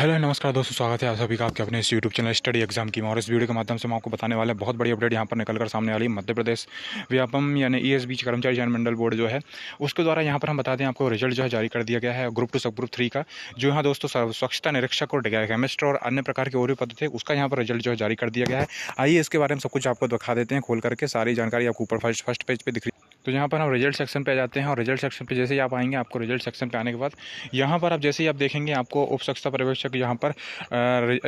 hello नमस्कार दोस्तों स्वागत है आप सभी का आपके अपने इस यूट्यूब चैनल स्टडी एग्जाम की और इस वीडियो के माध्यम से हम आपको बताने वाले हैं बहुत बड़ी अपडेट यहाँ पर निकल कर सामने वाली मध्य प्रदेश व्यापम यानी ई एस बीच कर्मचारी चयन मंडल बोर्ड जो है उसके द्वारा यहाँ पर हम बता दें आपको रिजल्ट जो है जारी कर दिया गया है ग्रुप टू सब ग्रुप थ्री का जो यहाँ दोस्तों स्वच्छता निरीक्षक और केमिस्ट्र और अन्य प्रकार के और भी पद थे उसका यहाँ पर रिजल्ट जो है जारी कर दिया गया है आइए इसके बारे में सब कुछ आपको दिखा देते हैं खोल करके सारी जानकारी आपको ऊपर फर्स्ट फर्स्ट पेज पर दिख रही है तो यहाँ पर हम रिजल्ट सेक्शन पे जाते हैं और रिजल्ट सेक्शन पे जैसे ही आप आएंगे आपको रिजल्ट सेक्शन पे आने के बाद यहाँ पर आप जैसे ही आप देखेंगे आपको स्वच्छता पर्यवेक्षक यहाँ पर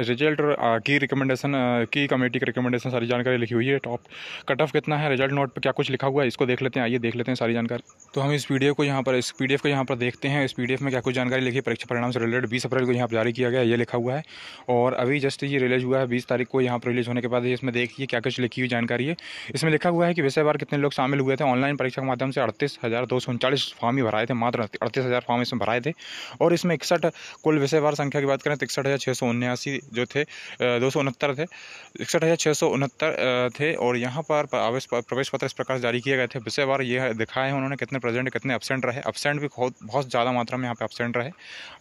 रिजल्ट और की रिकमेंडेशन की कमेटी की रिकमेंडेशन सारी जानकारी लिखी हुई है टॉप कट ऑफ कितना है रिजल्ट नोट पर क्या कुछ लिखा हुआ है इसको देख लेते हैं आइए देख लेते हैं सारी जानकारी तो हम इस वीडियो को यहाँ पर इस पी को यहाँ पर देखते हैं इस पी में क्या कुछ जानकारी लिखी परीक्षा परिणाम से रिलेटेड बीस अप्रैल को यहाँ पर जारी किया गया ये लिखा हुआ है और अभी जस्ट ये रिलीज हुआ है बीस तारीख को यहाँ पर रिलीज होने के बाद इसमें देखिए क्या कुछ लिखी हुई जानकारी है इसमें लिखा हुआ है कि विषय बार कितने लोग शामिल हुए थे ऑनलाइन परीक्षा के माध्यम से अड़तीस हज़ार दो सौ उनचालीस फॉर्म ही भराए थे मात्र अड़तीस हज़ार फॉर्म इसमें भराए थे और इसमें इकसठ कुल विषयवार संख्या की बात करें तो इकसठ हज़ार छः सौ उन्यासी जो थे दो सौ उनहत्तर थे इकसठ हज़ार छः सौ उनहत्तर थे और यहाँ पर प्रवेश पत्र इस प्रकार जारी किए गए थे विषयवार ये दिखाए हैं उन्होंने कितने प्रेजेंट कितने एबसेंट रहे एबसेंट भी बहुत बहुत ज़्यादा मात्रा में यहाँ पर एबसेंट रहे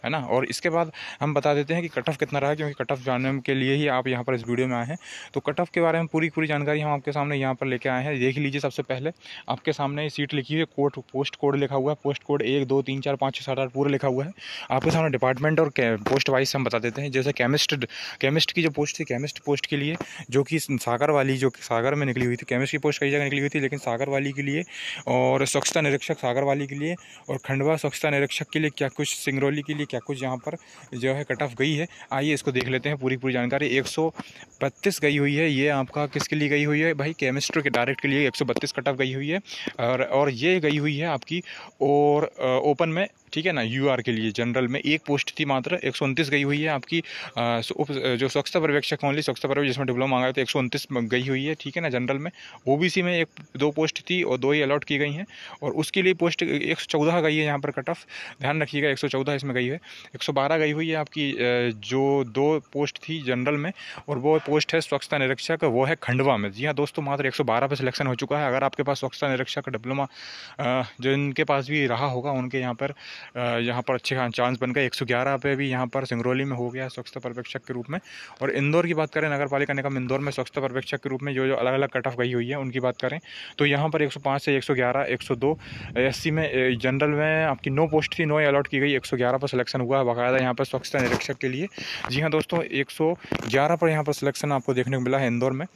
है ना और इसके बाद हम बता देते हैं कि कट ऑफ कितना रहा क्योंकि कट ऑफ जानने के लिए ही आप यहाँ पर इस वीडियो में आए हैं तो कट ऑफ के बारे में पूरी पूरी जानकारी हम आपके सामने यहाँ पर लेके आए हैं देख लीजिए सबसे पहले आपके सामने सामने सीट लिखी हुई है कोड पोस्ट कोड लिखा हुआ है पोस्ट कोड एक दो तीन चार पाँच छः सात आठ पूरा लिखा हुआ है आपके सामने डिपार्टमेंट और पोस्ट वाइज हम बता देते हैं जैसे केमिस्ट केमिस्ट की जो पोस्ट थी केमिस्ट पोस्ट के लिए जो कि सागर वाली जो सागर में निकली हुई थी केमिस्ट की पोस्ट कई जगह निकली हुई थी लेकिन सागर वाली के लिए और स्वच्छता निरीक्षक सागर वाली के लिए और खंडवा स्वच्छता निरीक्षक के लिए क्या कुछ सिंगरौली के लिए क्या कुछ यहाँ पर जो है कट ऑफ गई है आइए इसको देख लेते हैं पूरी पूरी जानकारी एक गई हुई है ये आपका किसके लिए गई हुई है भाई केमिस्ट्री के डायरेक्ट के लिए एक सौ कट ऑफ गई हुई है और और ये गई हुई है आपकी और ओपन में ठीक है ना यूआर के लिए जनरल में एक पोस्ट थी मात्र एक गई हुई है आपकी जो स्वच्छता पर्यवेक्षक ओनली स्वच्छता पर्यवेक्षक जिसमें डिप्लोमा मांगा है तो एक गई हुई है ठीक है ना जनरल में ओबीसी में एक दो पोस्ट थी और दो ही अलॉट की गई हैं और उसके लिए पोस्ट एक गई है यहाँ पर कट ऑफ ध्यान रखिएगा एक इसमें गई है एक गई हुई है आपकी जो दो पोस्ट थी जनरल में और वो पोस्ट है स्वच्छता निरीक्षक वो है खंडवा में जी हाँ दोस्तों मात्र एक सौ सिलेक्शन हो चुका है अगर आपके पास स्वच्छता निरीक्षक डिप्लोमा जो इनके पास भी रहा होगा उनके यहाँ पर यहाँ पर अच्छे चांस बन गए एक सौ ग्यारह पे भी यहाँ पर सिंगरौली में हो गया स्वच्छता पर्यवेक्षक के रूप में और इंदौर की बात करें नगर पालिका निगम इंदौर में स्वच्छता पर्यवेक्षक के रूप में जो जो अलग अलग कट ऑफ गई हुई है उनकी बात करें तो यहाँ पर 105 से दो एस सी में जनरल में आपकी नौ पोस्ट थी नौ अलॉट की गई ग्यारह पर सिलेक्शन हुआ है बाकायदा यहाँ पर स्वच्छता निरीक्षक के लिए जी हाँ दोस्तों ग्यारह पर यहाँ पर सिलेक्शन आपको देखने को मिला है इंदौर में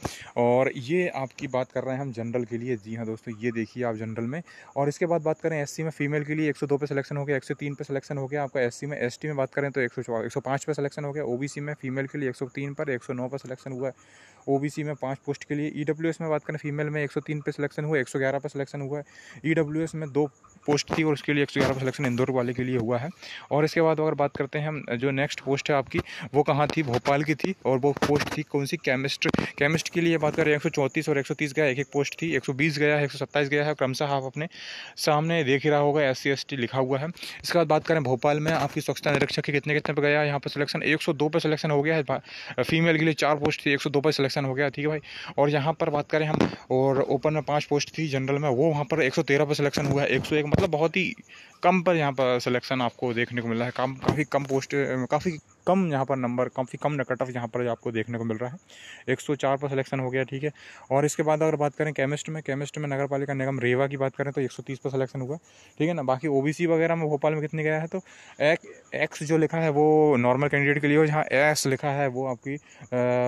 और ये आपकी बात कर रहे हैं हम जनरल के लिए जी हाँ दोस्तों ये देखिए आप जनरल में और इसके बाद बात करें एससी में फीमेल के लिए 102 पे सिलेक्शन हो गया 103 पे सिलेक्शन हो गया आपका एससी में एसटी में बात करें तो 100 105 पे सिलेक्शन हो गया ओबीसी में फीमेल के लिए 103 पर 109 पर सिलेक्शन हुआ है ओबीसी में पाँच पोस्ट के लिए ईडब्ल्यूएस e में बात करें फीमेल में 103 पे सिलेक्शन हुआ 111 पर सिलेक्शन हुआ है e ईडब्ल्यूएस में दो पोस्ट थी और उसके लिए एक सौ ग्यारह सिलेक्शन इंदौर वाले के लिए हुआ है और इसके बाद अगर बात करते हैं हम जो नेक्स्ट पोस्ट है आपकी वो कहाँ थी भोपाल की थी और वो पोस्ट थी कौन सी केमिस्ट केमिस्ट के लिए बात करें एक सौ चौंतीस और एक सौ तीस गया एक एक पोस्ट थी एक सौ बीस गया है एक सौ सत्ताईस गया है क्रमशः आप अपने सामने देख ही रहा होगा एस सी एस टी लिखा हुआ है इसके बाद बात करें भोपाल में आपकी स्वच्छता निरीक्षक के कितने कितने पर गया यहाँ पर सिलेक्शन एक सौ दो पर सिलेक्शन हो गया है फीमेल के लिए चार पोस्ट थी एक सौ दो पर सिलेक्शन हो गया ठीक है भाई और यहाँ पर बात करें हम और ओपन में पाँच पोस्ट थी जनरल में वो वहाँ पर एक सौ तेरह पर सिलेक्शन हुआ है एक सौ एक मतलब बहुत ही कम पर यहाँ पर सिलेक्शन आपको देखने को मिल रहा है कम काफ़ी कम पोस्ट काफ़ी कम यहाँ पर नंबर काफ़ी कम कट ऑफ यहाँ पर आपको देखने को मिल रहा है 104 पर सिलेक्शन हो गया ठीक है और इसके बाद अगर बात करें केमिस्ट में केमिस्ट में नगर पालिका निगम रेवा की बात करें तो 130 पर सिलेक्शन हुआ ठीक है ना बाकी ओबीसी वगैरह में भोपाल में कितने गया है तो एक, एक्स जो लिखा है वो नॉर्मल कैंडिडेट के लिए और जहाँ एस लिखा है वो आपकी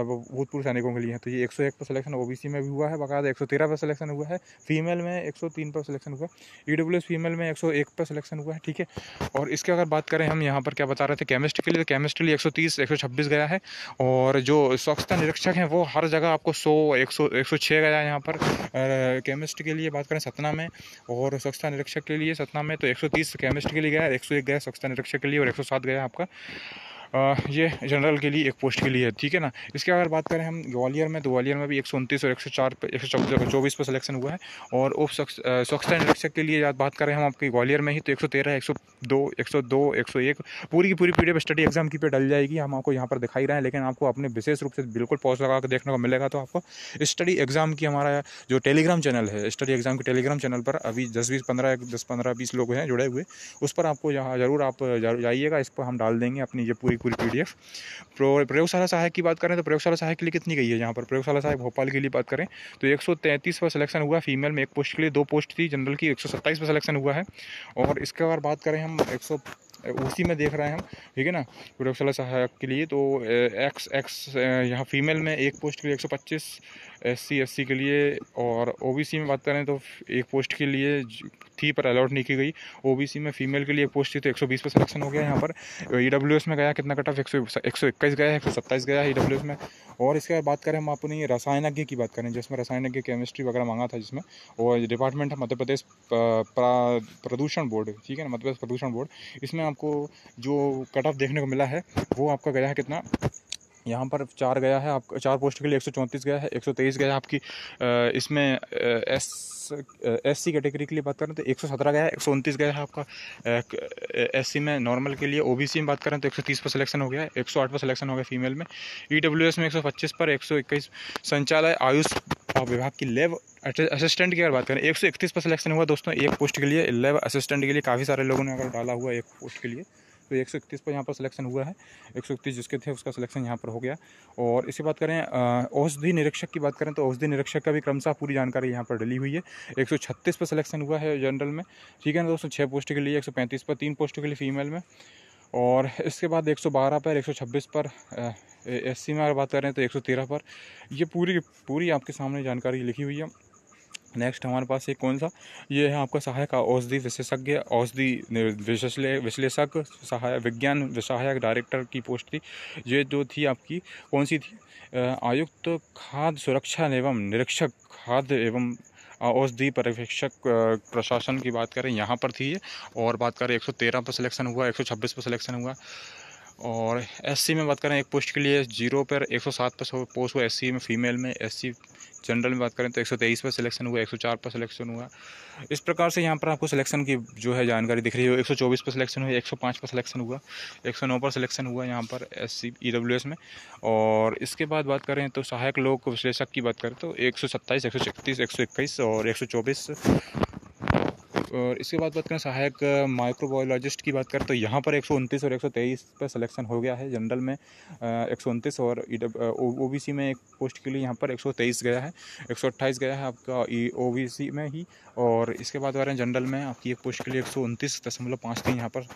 भूतपूर्व सैनिकों के लिए है तो ये एक पर सलेक्शन ओ में भी हुआ है बाकायदा e एक पर सिलेक्शन हुआ है फीमेल में एक पर सलेक्शन हुआ ई फीमेल में एक पर सिलेक्शन हुआ है ठीक है और इसके अगर बात करें हम यहाँ पर क्या बता रहे थे केमिस्ट्री के लिए केमिस्ट्री तो लिए 130 126 गया है और जो स्वच्छता निरीक्षक हैं वो हर जगह आपको 100 106 गया है यहाँ पर केमिस्ट्री के लिए बात करें सतना में और स्वच्छता निरीक्षक के लिए सतना में तो एक केमिस्ट्री के लिए गया एक गया स्वच्छता निरीक्षक के लिए और एक गया आपका ये जनरल के लिए एक पोस्ट के लिए है ठीक है ना इसके अगर बात करें हम ग्वालियर में तो ग्वालियर में भी एक सौ उनतीस और एक सौ चार एक सौ चौबीस पर सिलेक्शन हुआ है और उप स्वच्छता निरीक्षक के लिए बात करें हम आपके ग्वालियर में ही तो एक सौ तेरह एक सौ दो एक सौ दो एक सौ एक पूरी की पूरी पी डी स्टडी एग्जाम की पे डल जाएगी हम आपको यहाँ पर दिखाई रहे हैं लेकिन आपको अपने विशेष रूप से बिल्कुल पॉज लगा कर देखने को मिलेगा तो आपको स्टडी एग्जाम की हमारा जो टेलीग्राम चैनल है स्टडी एग्जाम के टेलीग्राम चैनल पर अभी दस बीस पंद्रह दस पंद्रह बीस लोग हैं जुड़े हुए उस पर आपको जहाँ ज़रूर आप जाइएगा इस पर हम डाल देंगे अपनी ये पूरी पूरी पी डी एफ प्रयोगशाला सहायक की बात करें तो प्रयोगशाला सहायक के लिए कितनी गई है यहाँ पर प्रयोगशाला सहायक भोपाल के लिए बात करें तो एक पर सिलेक्शन हुआ फीमेल में एक पोस्ट के लिए दो पोस्ट थी जनरल की एक पर सिलेक्शन हुआ है और इसके बाद बात करें हम एक उसी में देख रहे हैं हम ठीक है ना प्रयोगशाला सहायक के लिए तो एक्स एक्स यहाँ फीमेल में एक पोस्ट के लिए 125 एससी एससी के लिए और ओबीसी में बात करें तो एक पोस्ट के लिए थी पर अलॉट नहीं की गई ओबीसी में फीमेल के लिए एक पोस्ट थी तो 120 पर सिलेक्शन हो गया यहाँ पर ई e में गया कितना कट ऑफ एक सौ गया है एक गया है e ई में और इसके बाद बात करें हम अपनी रसायनज्ञ की बात करें जिसमें रसायनज्ञ केमिस्ट्री वगैरह मांगा था जिसमें और डिपार्टमेंट है मध्य प्रदेश प्रदूषण बोर्ड ठीक है ना मध्य प्रदेश प्रदूषण बोर्ड इसमें आपको जो कट ऑफ देखने को मिला है वो आपका गया है कितना यहाँ पर चार गया है आपका चार पोस्ट के लिए एक सौ चौंतीस गया है एक सौ तेईस गया है आपकी इसमें एस एस सी कैटेगरी के लिए बात करें तो एक सौ सत्रह गया है एक सौ उनतीस गया है आपका एस सी में नॉर्मल के लिए ओ बी सी में बात करें तो एक सौ तीस पर सिलेक्शन हो गया है एक सौ आठ पर सिलेक्शन हो गया फीमेल में ई डब्ल्यू एस में एक सौ पच्चीस पर एक सौ इक्कीस संचालय आयुष विभाग की लेब असिस्टेंट की अगर बात करें एक सौ इकतीस पर सिलेक्शन हुआ दोस्तों एक पोस्ट के लिए लेब असिस्टेंट के लिए काफ़ी सारे लोगों ने अगर डाला हुआ एक पोस्ट के लिए तो एक सौ इकतीस पर यहाँ पर सिलेक्शन हुआ है एक सौ इकतीस जिसके थे उसका सिलेक्शन यहाँ पर हो गया और इसकी बात करें औषधि निरीक्षक की बात करें तो औषधि निरीक्षक का भी क्रमशः पूरी जानकारी यहाँ पर डली हुई है एक सौ छत्तीस पर सिलेक्शन हुआ है जनरल में ठीक है ना दोस्तों छः पोस्ट के लिए एक सौ पैंतीस पर तीन पोस्ट के लिए फीमेल में और इसके बाद बारह पर छब्बीस पर एस सी में अगर बात करें तो 113 पर ये पूरी पूरी आपके सामने जानकारी लिखी हुई है नेक्स्ट हमारे पास ये कौन सा ये है आपका सहायक औषधि विशेषज्ञ औषधि विश्लेषक सहायक विज्ञान सहायक डायरेक्टर की पोस्ट थी ये जो थी आपकी कौन सी थी आयुक्त खाद्य सुरक्षा एवं निरीक्षक खाद्य एवं औषधि पर्यवेक्षक प्रशासन की बात करें यहाँ पर थी ये और बात करें 113 पर सिलेक्शन हुआ 126 पर सिलेक्शन हुआ और एससी में बात करें एक पोस्ट के लिए जीरो पर एक सौ सात पर पोस्ट हुआ एससी में फीमेल में एससी जनरल में बात करें तो एक सौ तेईस पर सिलेक्शन हुआ एक सौ चार पर सिलेक्शन हुआ इस प्रकार से यहाँ पर आपको सिलेक्शन की जो है जानकारी दिख रही है एक सौ चौबीस पर सिलेक्शन हुआ एक सौ पाँच पर सिलेक्शन हुआ एक सौ नौ पर सिलेक्शन हुआ यहाँ पर S C E W S में और इसके बाद बात करें तो सहायक लोक विश्लेषक की बात करें तो एक सौ सत्ताईस एक सौ एक सौ इक्कीस और एक सौ चौबीस और इसके बाद बात करें सहायक माइक्रोबायोलॉजिस्ट की बात करें तो यहाँ पर एक और एक पर सिलेक्शन हो गया है जनरल e में एक और ओ बी में एक पोस्ट के लिए यहाँ पर एक गया है एक गया है आपका ई e, ओ में ही और इसके बाद आ रहे हैं जनरल में आपकी एक पोस्ट के लिए एक सौ उनतीस दशमलव पाँच तीन यहाँ पर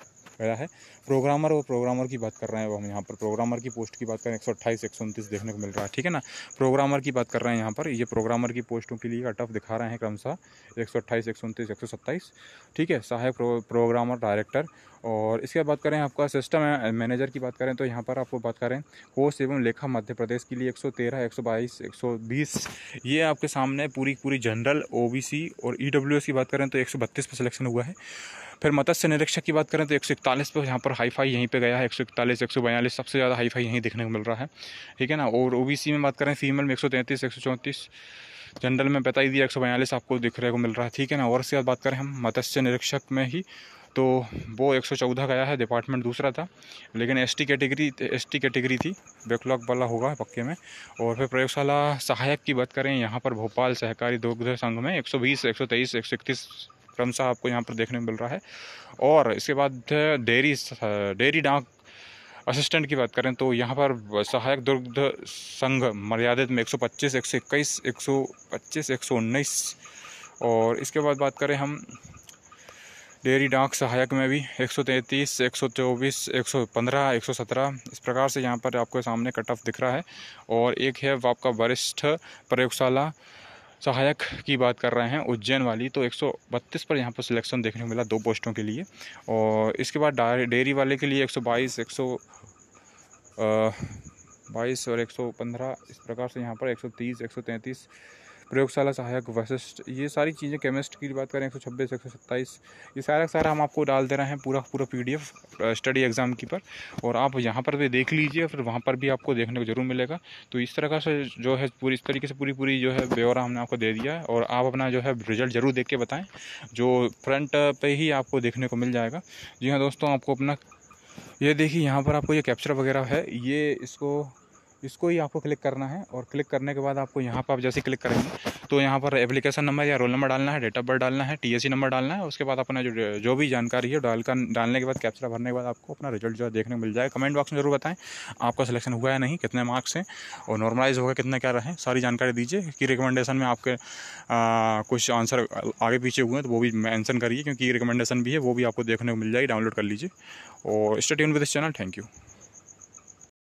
गया है प्रोग्रामर और प्रोग्रामर की बात कर रहे हैं वो हम यहाँ पर प्रोग्रामर की पोस्ट की बात करें एक सौ अट्ठाईस एक सौ देखने को मिल रहा है ठीक है ना प्रोग्रामर की बात कर रहे हैं यहाँ पर ये प्रोग्रामर की पोस्टों के लिए कट ऑफ दिखा रहे हैं क्रमशः एक सौ अट्ठाईस एक सौ एक सौ सत्ताईस ठीक है सहायक प्रोग्रामर डायरेक्टर और इसके बात करें आपका सिस्टम मैनेजर की बात करें तो यहाँ पर आपको बात करें कोर्स एवं लेखा मध्य प्रदेश के लिए 113, 122, 120 ये आपके सामने पूरी पूरी जनरल ओबीसी और ईडब्ल्यूएस की बात करें तो 132 पर सिलेक्शन हुआ है फिर मत्स्य निरीक्षक की बात करें तो एक सौ इकतालीस पर यहाँ पर हाईफाई यहीं पे गया है एक सौ इकतालीस एक सौ बयालीस सबसे ज़्यादा हाईफाई यहीं देखने को मिल रहा है ठीक है ना और ओबीसी में बात करें फीमेल में एक सौ तैंतीस एक सौ चौंतीस जनरल में बताई दिया एक सौ बयालीस आपको दिख रहे को मिल रहा है ठीक है ना और इसके बाद बात करें हम मत्स्य निरीक्षक में ही तो वो 114 गया है डिपार्टमेंट दूसरा था लेकिन एसटी कैटेगरी एसटी कैटेगरी थी बैकलॉग वाला होगा पक्के में और फिर प्रयोगशाला सहायक की बात करें यहाँ पर भोपाल सहकारी दुग्ध संघ में 120 123 131 क्रमशः आपको यहाँ पर देखने को मिल रहा है और इसके बाद डेयरी डेयरी डाक असिस्टेंट की बात करें तो यहाँ पर सहायक दुग्ध संघ मर्यादित में 125 121 125 119 और इसके बाद बात करें हम डेयरी डाक सहायक में भी 133, 124, 115, 117 इस प्रकार से यहाँ पर आपके सामने कट ऑफ दिख रहा है और एक है आपका वरिष्ठ प्रयोगशाला सहायक की बात कर रहे हैं उज्जैन वाली तो 132 पर यहाँ पर सिलेक्शन देखने को मिला दो पोस्टों के लिए और इसके बाद डेयरी वाले के लिए 122, 100 बाईस और 115 इस प्रकार से यहाँ पर 130, 133 प्रयोगशाला सहायक वशिष्ठ ये सारी चीज़ें केमिस्ट्री की बात करें एक सौ छब्बीस एक सौ सत्ताईस ये सारा सारा हम आपको डाल दे रहे हैं पूरा पूरा पी स्टडी एग्ज़ाम की पर और आप यहाँ पर भी देख लीजिए फिर वहाँ पर भी आपको देखने को जरूर मिलेगा तो इस तरह का से जो है पूरी इस तरीके से पूरी पूरी जो है ब्यौरा हमने आपको दे दिया है और आप अपना जो है रिजल्ट ज़रूर देख के बताएँ जो फ्रंट पे ही आपको देखने को मिल जाएगा जी हाँ दोस्तों आपको अपना ये देखिए यहाँ पर आपको ये कैप्चर वगैरह है ये इसको इसको ही आपको क्लिक करना है और क्लिक करने के बाद आपको यहाँ पर आप जैसे क्लिक करेंगे तो यहाँ पर एप्लीकेशन नंबर या रोल नंबर डालना है डेट ऑफ बर्थ डालना है टी नंबर डालना है उसके बाद अपना जो जो भी जानकारी है डाल कर डालने के बाद कैप्चर भरने के बाद आपको अपना रिजल्ट जो है देखने को मिल जाएगा कमेंट बॉक्स में जरूर बताएं आपका सिलेक्शन हुआ या नहीं कितने मार्क्स हैं और नॉर्मलाइज होगा कितने क्या रहें सारी जानकारी दीजिए कि रिकमेंडेशन में आपके कुछ आंसर आगे पीछे हुए हैं तो वो भी मैंसन करिए क्योंकि रिकमेंडेशन भी है वो भी आपको देखने को मिल जाएगी डाउनलोड कर लीजिए और स्टेट यून with this channel thank you